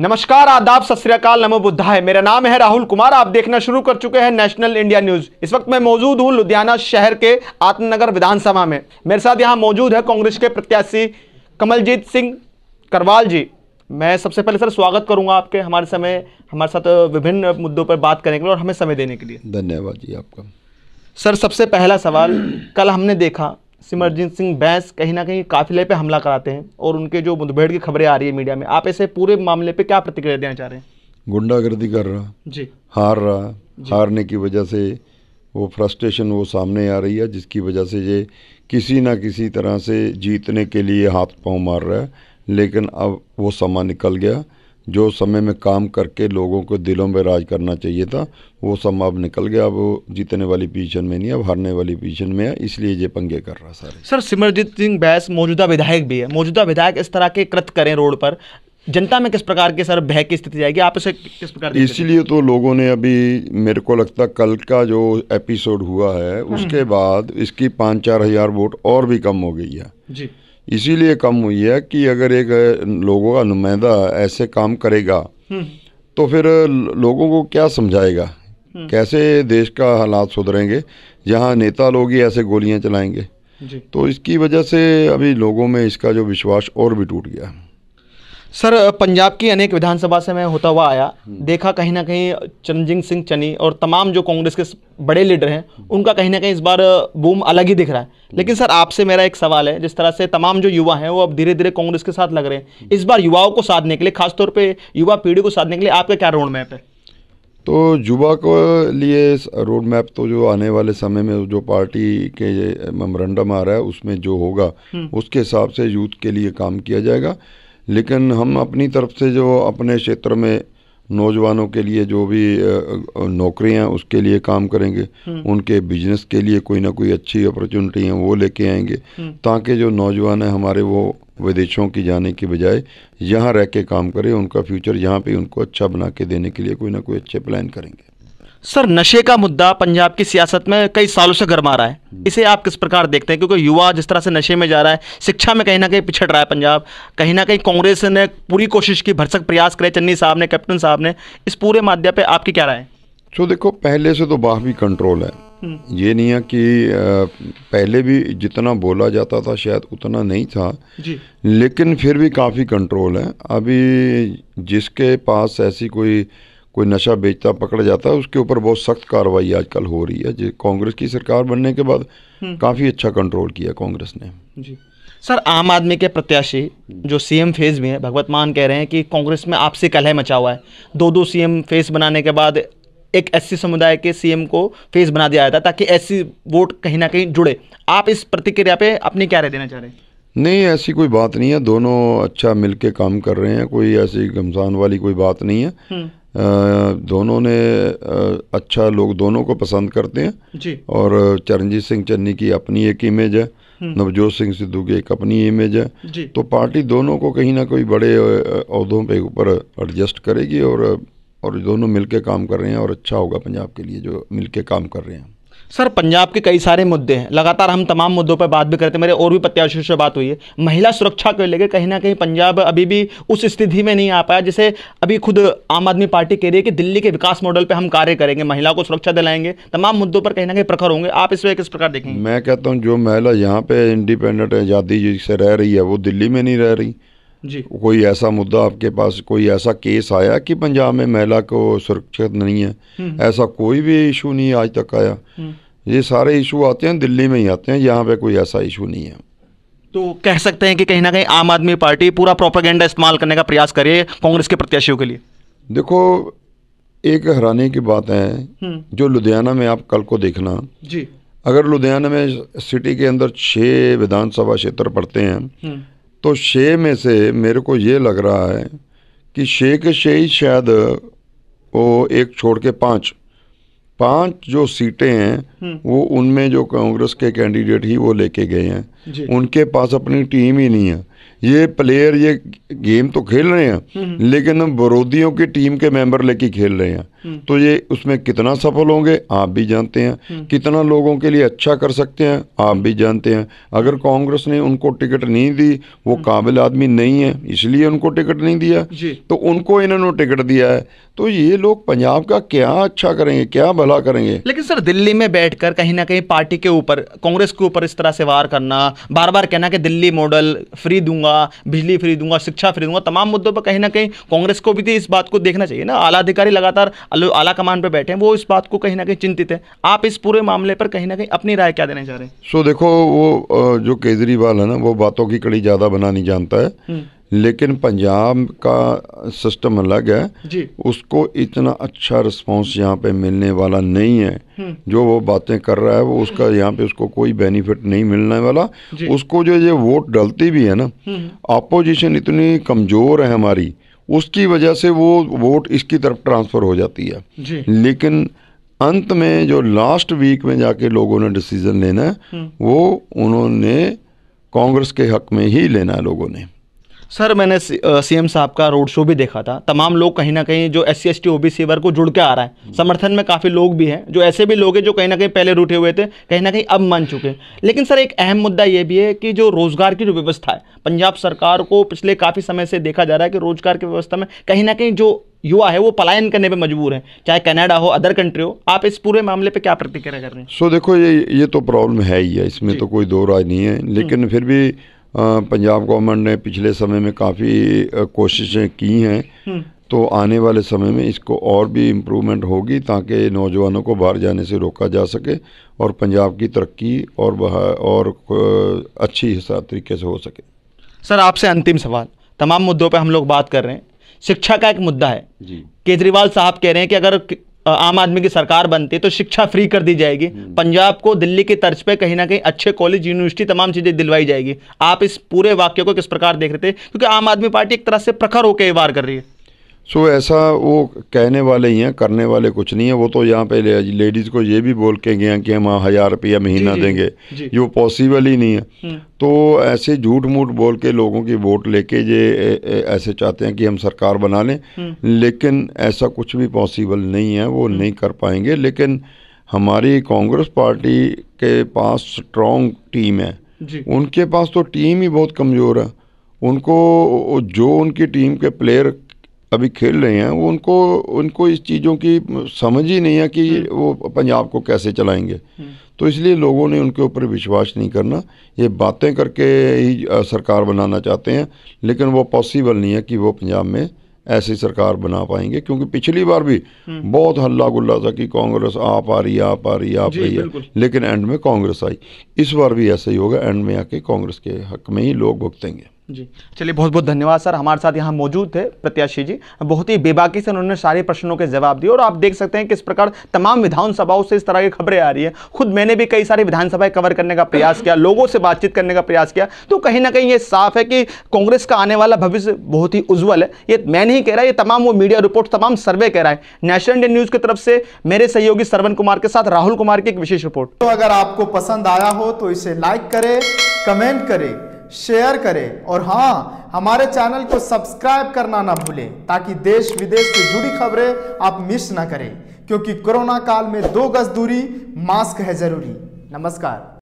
नमस्कार आदाब सत नमो है मेरा नाम है राहुल कुमार आप देखना शुरू कर चुके हैं नेशनल इंडिया न्यूज इस वक्त मैं मौजूद हूं लुधियाना शहर के आत्मनगर विधानसभा में मेरे साथ यहां मौजूद है कांग्रेस के प्रत्याशी कमलजीत सिंह करवाल जी मैं सबसे पहले सर स्वागत करूंगा आपके हमारे समय हमारे साथ विभिन्न मुद्दों पर बात करने के लिए और हमें समय देने के लिए धन्यवाद जी आपका सर सबसे पहला सवाल कल हमने देखा सिमरजीत सिंह बैंस कहीं ना कहीं काफिले पे हमला कराते हैं और उनके जो मुठभेड़ की खबरें आ रही है मीडिया में आप ऐसे पूरे मामले पे क्या प्रतिक्रिया देना चाह रहे हैं गुंडागर्दी कर रहा जी हार रहा हारने की वजह से वो फ्रस्ट्रेशन वो सामने आ रही है जिसकी वजह से ये किसी ना किसी तरह से जीतने के लिए हाथ पाँव मार रहा है लेकिन अब वो समा निकल गया जो समय में काम करके लोगों को दिलों में राज करना चाहिए था वो सब अब निकल गया अब जीतने वाली पोजीशन में नहीं अब हारने वाली पोजीशन में है इसलिए ये पंगे कर रहा सारे सर सिमरजीत सिंह बैस मौजूदा विधायक भी है मौजूदा विधायक इस तरह के कृत करें रोड पर जनता में किस प्रकार के सर भय की स्थिति जाएगी आप इसे किस प्रकार इसलिए तो लोगों ने अभी मेरे को लगता कल का जो एपिसोड हुआ है हम्म। उसके बाद इसकी पाँच चार हज़ार वोट और भी कम हो गई है जी इसीलिए कम हुई है कि अगर एक लोगों का नुमाइंदा ऐसे काम करेगा हम्म। तो फिर लोगों को क्या समझाएगा हम्म। कैसे देश का हालात सुधरेंगे जहाँ नेता लोग ही ऐसे गोलियाँ चलाएंगे तो इसकी वजह से अभी लोगों में इसका जो विश्वास और भी टूट गया है सर पंजाब की अनेक विधानसभा से मैं होता हुआ आया हम्म। देखा कहीं ना कहीं चरणजीत सिंह चनी और तमाम जो कांग्रेस के बड़े लीडर हैं हम्म। उनका कहीं ना कहीं इस बार बूम अलग ही दिख रहा है हम्म। लेकिन सर आपसे मेरा एक सवाल है जिस तरह से तमाम जो युवा हैं वो अब धीरे धीरे कांग्रेस के साथ लग रहे हैं इस बार युवाओं को साधने के लिए खासतौर पर युवा पीढ़ी को साधने के लिए आपका क्या रोड मैप है तो युवा को लिए रोड मैप तो जो आने वाले समय में जो पार्टी के मेमोरेंडम आ रहा है उसमें जो होगा उसके हिसाब से यूथ के लिए काम किया जाएगा लेकिन हम अपनी तरफ से जो अपने क्षेत्र में नौजवानों के लिए जो भी नौकरियां उसके लिए काम करेंगे हम्म। उनके बिजनेस के लिए कोई ना कोई अच्छी अपॉर्चुनिटी हैं वो लेके आएंगे हम्म। ताकि जो नौजवान है हमारे वो विदेशों की जाने की बजाय यहाँ रह के काम करें उनका फ्यूचर यहाँ पे उनको अच्छा बना के देने के लिए कोई ना कोई अच्छे प्लान करेंगे सर नशे का मुद्दा पंजाब की सियासत में कई सालों से गरमा रहा है इसे आप किस प्रकार देखते हैं क्योंकि युवा जिस तरह से नशे में जा रहा है शिक्षा में कहीं ना कहीं पिछड़ रहा है पंजाब कहीं ना कहीं कांग्रेस ने पूरी कोशिश की भरसक प्रयास करे चन्नी साहब ने कैप्टन साहब ने इस पूरे माध्यम पर आपकी क्या राय है तो देखो पहले से तो बाहवी कंट्रोल है हम्म। ये नहीं है कि पहले भी जितना बोला जाता था शायद उतना नहीं था जी। लेकिन फिर भी काफ़ी कंट्रोल है अभी जिसके पास ऐसी कोई कोई नशा बेचता पकड़ जाता है उसके ऊपर बहुत सख्त कार्रवाई आजकल हो रही है जो कांग्रेस की सरकार बनने के बाद हम्म। काफ़ी अच्छा कंट्रोल किया कांग्रेस ने जी सर आम आदमी के प्रत्याशी जो सीएम फेज़ में है भगवत मान कह रहे हैं कि कांग्रेस में आपसी कलह मचा हुआ है दो दो सीएम फेस बनाने के बाद एक एससी समुदाय के सीएम को फेस बना दिया जाता ताकि एससी वोट कहीं ना कहीं जुड़े आप इस प्रतिक्रिया पे अपनी क्या राय देना चाह रहे हैं नहीं ऐसी कोई बात नहीं है दोनों अच्छा मिलके काम कर रहे हैं कोई ऐसी घमसान वाली कोई बात नहीं है हम्म। दोनों ने अच्छा लोग दोनों को पसंद करते हैं जी और चरणजीत सिंह चन्नी की अपनी एक इमेज है हम्म। नवजोत सिंह सिद्धू की एक अपनी इमेज है तो पार्टी दोनों को कहीं ना कोई बड़े अहदों पे ऊपर एडजस्ट करेगी और और दोनों मिलके काम कर रहे हैं और अच्छा होगा पंजाब के लिए जो मिलके काम कर रहे हैं सर पंजाब के कई सारे मुद्दे हैं लगातार हम तमाम मुद्दों पर बात भी करते हैं मेरे और भी प्रत्याशियों से बात हुई है महिला सुरक्षा को लेकर कहीं ना कहीं पंजाब अभी भी उस स्थिति में नहीं आ पाया जिसे अभी खुद आम आदमी पार्टी कह रही है कि दिल्ली के विकास मॉडल पर हम कार्य करेंगे महिला को सुरक्षा दिलाएंगे तमाम मुद्दों पर कहीं ना कहीं प्रखर होंगे आप इसमें किस प्रकार देखेंगे मैं कहता हूँ जो महिला यहाँ पर इंडिपेंडेंट आज़ादी से रह रही है वो दिल्ली में नहीं रह रही जी कोई ऐसा मुद्दा आपके पास कोई ऐसा केस आया कि पंजाब में महिला को सुरक्षित नहीं है हम्म। ऐसा कोई भी इशू नहीं आज तक आया हम्म। ये सारे इशू आते हैं दिल्ली में ही आते हैं यहाँ पे कोई ऐसा इशू नहीं है तो कह सकते हैं कि कहीं ना कहीं आम आदमी पार्टी पूरा प्रोपागेंडा इस्तेमाल करने का प्रयास करे कांग्रेस के प्रत्याशियों के लिए देखो एक हैरानी की बात है हम्म। जो लुधियाना में आप कल को देखना जी अगर लुधियाना में सिटी के अंदर छः विधानसभा क्षेत्र पड़ते हैं तो शे में से मेरे को ये लग रहा है कि शे के शे ही शायद वो एक छोड़ के पाँच पांच जो सीटें हैं हम्म। वो उनमें जो कांग्रेस के कैंडिडेट ही वो लेके गए हैं उनके पास अपनी टीम ही नहीं है ये प्लेयर ये गेम तो खेल रहे हैं हम्म। लेकिन हम विरोधियों की टीम के मेंबर लेके खेल रहे हैं हम्म। तो ये उसमें कितना सफल होंगे आप भी जानते हैं हम्म। कितना लोगों के लिए अच्छा कर सकते हैं आप भी जानते हैं अगर कांग्रेस ने उनको टिकट नहीं दी वो काबिल आदमी नहीं है इसलिए उनको टिकट नहीं दिया तो उनको इन्होंने टिकट दिया है तो ये लोग पंजाब का क्या अच्छा करेंगे क्या भला करेंगे लेकिन सर दिल्ली में बैठकर कहीं ना कहीं पार्टी के ऊपर कांग्रेस के ऊपर इस तरह से वार करना बार बार कहना कि दिल्ली मॉडल फ्री दूंगा बिजली फ्री दूंगा शिक्षा फ्री दूंगा तमाम मुद्दों पर कहीं ना कहीं कांग्रेस को भी तो इस बात को देखना चाहिए ना आला अधिकारी लगातार आला कमान पर बैठे हैं वो इस बात को कहीं ना कहीं चिंतित है आप इस पूरे मामले पर कहीं ना कहीं अपनी राय क्या देने जा रहे हैं सो देखो वो जो केजरीवाल है ना वो बातों की कड़ी ज़्यादा बनानी जानता है हम्म। लेकिन पंजाब का सिस्टम अलग है जी। उसको इतना अच्छा रिस्पांस यहाँ पे मिलने वाला नहीं है हम्म। जो वो बातें कर रहा है वो उसका हम्म। यहाँ पे उसको कोई बेनिफिट नहीं मिलने वाला उसको जो ये वोट डलती भी है ना अपोजिशन हम्म। इतनी कमज़ोर है हमारी उसकी वजह से वो वोट इसकी तरफ ट्रांसफ़र हो जाती है लेकिन अंत में जो लास्ट वीक में जाके लोगों ने डिसीज़न लेना है वो उन्होंने कांग्रेस के हक में ही लेना है लोगों ने सर मैंने सीएम साहब का रोड शो भी देखा था तमाम लोग कहीं ना कहीं जो S C S T O B C वर्ग को जुड़ के आ रहा है समर्थन में काफ़ी लोग भी हैं जो ऐसे भी लोग हैं जो कहीं ना कहीं पहले रूठे हुए थे कहीं ना कहीं अब मान चुके हैं लेकिन सर एक अहम मुद्दा ये भी है कि जो रोज़गार की जो व्यवस्था है पंजाब सरकार को पिछले काफ़ी समय से देखा जा रहा है कि रोज़गार की व्यवस्था में कहीं ना कहीं जो युवा है वो पलायन करने पर मजबूर है चाहे कनाडा हो अदर कंट्री हो आप इस पूरे मामले पर क्या प्रतिक्रिया कर रहे हैं सो देखो ये ये तो प्रॉब्लम है ही है इसमें तो कोई दो राय नहीं है हम्म। लेकिन फिर भी पंजाब गवर्नमेंट ने पिछले समय में काफ़ी कोशिशें की हैं हम्म। तो आने वाले समय में इसको और भी इम्प्रूवमेंट होगी ताकि नौजवानों को बाहर जाने से रोका जा सके और पंजाब की तरक्की और और अच्छी हिसाब तरीके से हो सके सर आपसे अंतिम सवाल तमाम मुद्दों पर हम लोग बात कर रहे हैं शिक्षा का एक मुद्दा है जी केजरीवाल साहब कह रहे हैं कि अगर आम आदमी की सरकार बनती है तो शिक्षा फ्री कर दी जाएगी हम्म। पंजाब को दिल्ली के तर्ज पे कहीं ना कहीं अच्छे कॉलेज यूनिवर्सिटी तमाम चीज़ें दिलवाई जाएगी आप इस पूरे वाक्य को किस प्रकार देख रहे थे क्योंकि आम आदमी पार्टी एक तरह से प्रखर होकर वार कर रही है सो so, ऐसा वो कहने वाले ही हैं करने वाले कुछ नहीं है वो तो यहाँ पे लेडीज़ को ये भी बोल के गए हैं कि हम हज़ार रुपया महीना देंगे जो पॉसिबल ही नहीं है हम्म। तो ऐसे झूठ मूठ बोल के लोगों की वोट लेके ये ऐसे चाहते हैं कि हम सरकार बना लें हम्म। लेकिन ऐसा कुछ भी पॉसिबल नहीं है वो हम्म। नहीं कर पाएंगे लेकिन हमारी कांग्रेस पार्टी के पास स्ट्रॉन्ग टीम है उनके पास तो टीम ही बहुत कमज़ोर है उनको जो उनकी टीम के प्लेयर अभी खेल रहे हैं वो उनको उनको इस चीज़ों की समझ ही नहीं है कि हम्म। वो पंजाब को कैसे चलाएंगे हम्म। तो इसलिए लोगों ने उनके ऊपर विश्वास नहीं करना ये बातें करके ही सरकार बनाना चाहते हैं लेकिन वो पॉसिबल नहीं है कि वो पंजाब में ऐसी सरकार बना पाएंगे क्योंकि पिछली बार भी हम्म। बहुत हल्ला गुल्ला था कि कांग्रेस आप आ रही आप आ रही आप रही है लेकिन एंड में कांग्रेस आई इस बार भी ऐसा ही होगा एंड में आके कांग्रेस के हक में ही लोग भुगतेंगे जी चलिए बहुत बहुत धन्यवाद सर हमारे साथ यहाँ मौजूद थे प्रत्याशी जी बहुत ही बेबाकी से उन्होंने सारे प्रश्नों के जवाब दिए और आप देख सकते हैं किस प्रकार तमाम विधानसभाओं से इस तरह की खबरें आ रही है खुद मैंने भी कई सारी विधानसभाएं कवर करने का प्रयास किया लोगों से बातचीत करने का प्रयास किया तो कहीं ना कहीं ये साफ है कि कांग्रेस का आने वाला भविष्य बहुत ही उज्जवल है ये मैं नहीं कह रहा ये तमाम वो मीडिया रिपोर्ट तमाम सर्वे कह रहा है नेशनल इंडियन न्यूज़ की तरफ से मेरे सहयोगी सरवन कुमार के साथ राहुल कुमार की एक विशेष रिपोर्ट तो अगर आपको पसंद आया हो तो इसे लाइक करे कमेंट करें शेयर करें और हाँ हमारे चैनल को सब्सक्राइब करना ना भूलें ताकि देश विदेश से जुड़ी खबरें आप मिस ना करें क्योंकि कोरोना काल में दो गज दूरी मास्क है जरूरी नमस्कार